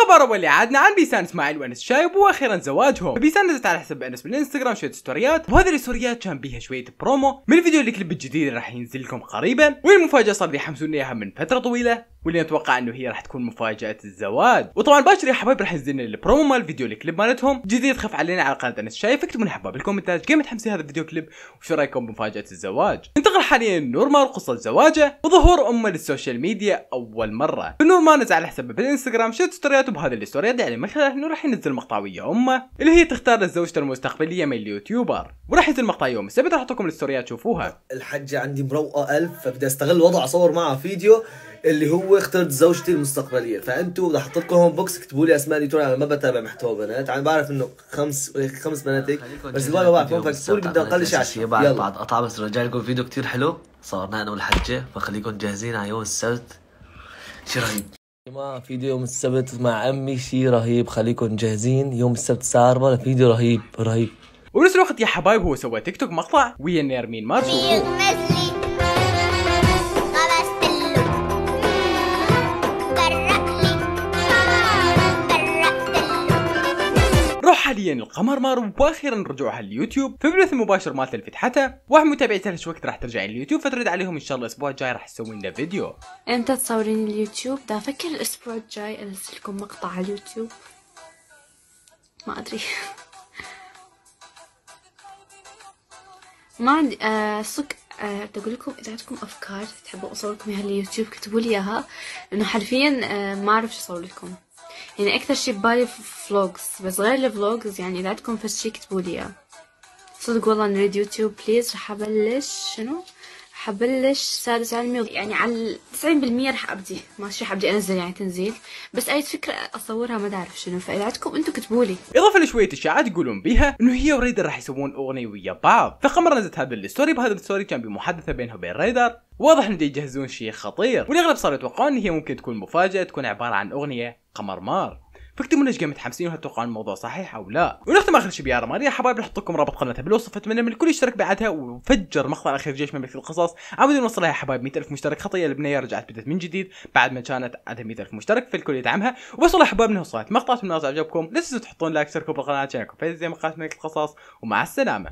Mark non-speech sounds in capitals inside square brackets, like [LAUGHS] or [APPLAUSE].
الخبر اول اللي عادنا عن بيسان اسماعيل وانس شايب واخيرا زواجهم بيسان نزلت على حساب انس بالانستغرام شويه ستوريات وهذه الستوريات كان بيها شويه برومو من الفيديو الكليب الجديد راح ينزل لكم قريبا والمفاجاه صار لي حمسوني اياها من فتره طويله واللي نتوقع انه هي راح تكون مفاجاه الزواج وطبعا باكر يا حبايب راح ينزل لنا البرومو مال الفيديو الكليب مالتهم جديد خف علينا على قناه انس شايف اكتبوا لنا حبايب بالكومنتات كيف متحمسين هذا الفيديو كليب وش رايكم بمفاجاه الزواج انتقل حاليا مال قصه زواجه وظهور امه للسوشيال ميديا اول مره نورمان نزل على حسابه بالانستغرام شير ستوريات وبهذه الستوريات يعني من خلال انه راح ينزل مقطع ويا امه اللي هي تختار زوجته المستقبليه من اليوتيوبر وراح ينزل مقطع يوم السبت راح اعطيكم الستوريات تشوفوها الحجه عندي مروقه ألف فبدي استغل الوضع اصور معها فيديو اللي هو اخترت زوجتي المستقبليه فانتوا رح احط لكم هون بوكس اكتبوا لي اسماء دكتور انا ما بتابع محتوى بنات انا بعرف انه خمس خمس بنات هيك بس الباقي ما بعرف فاكتبوا لي بدي اقل شيء 10 بعد بعد قطع بس رجع لكم فيديو كثير حلو صورنا انا والحجه فخليكم جاهزين على يوم السبت شيء رهيب جماعة فيديو يوم السبت مع أمي شي رهيب خليكم جاهزين يوم السبت الساعة 4 فيديو رهيب رهيب ونفس الوقت يا حبايب هو سوى تيك توك مقطع ويا نيرمين مارس روح حاليا مار واخيرا رجوعها لليوتيوب في البث المباشر مالته الفتحته واحد متابعتها ليش وقت راح ترجع اليوتيوب فترد عليهم ان شاء الله الاسبوع الجاي راح تسوي لنا فيديو امتى تصورين اليوتيوب دا افكر الاسبوع الجاي انزل لكم مقطع على اليوتيوب ما ادري [LAUGHS] ما عندي آه صك أه بقول لكم اذا عندكم افكار تحبوا اصوركم اياها اليوتيوب اكتبوا لي اياها لانه حرفيا آه، ما اعرف شو اصور لكم يعني اكثر شي ببالي فلوجز بس غير الفلوجز يعني اذا عندكم فشي اكتبوا لي اياه صدق والله نريد يوتيوب بليز رح ابلش شنو حبلش سادس علمي يعني على 90% رح ابدي ماشي رح ابدي انزل يعني تنزيل بس اي فكره اصورها ما اعرف شنو فاذا عندكم انتم كتبوا لي اضافه لشويه اشاعات يقولون بها انه هي وريدر راح يسوون اغنيه ويا بعض فقمر نزلت هذا الستوري بهذا الستوري كان بمحادثه بينها وبين ريدر واضح انه يجهزون شيء خطير والاغلب صاروا يتوقعون ان هي ممكن تكون مفاجاه تكون عباره عن اغنيه قمر مار فاكتبوا ليش قاعد متحمسين وهل تتوقعون الموضوع صحيح او لا ونختم اخر شيء بيا يا حبايب نحط لكم رابط قناتها بالوصف اتمنى من الكل يشترك بعدها وفجر مقطع اخر جيش مملكه القصص عاودوا نوصلها يا حبايب 100000 مشترك خطيه البنيه رجعت بدت من جديد بعد ما كانت عندها 100000 مشترك فالكل يدعمها وبس والله يا حبايب انه وصلت مقطع اتمنى عجبكم لا تنسوا تحطون لايك تشتركوا بالقناه عشانكم في زي مقاطع مملكه القصص ومع السلامه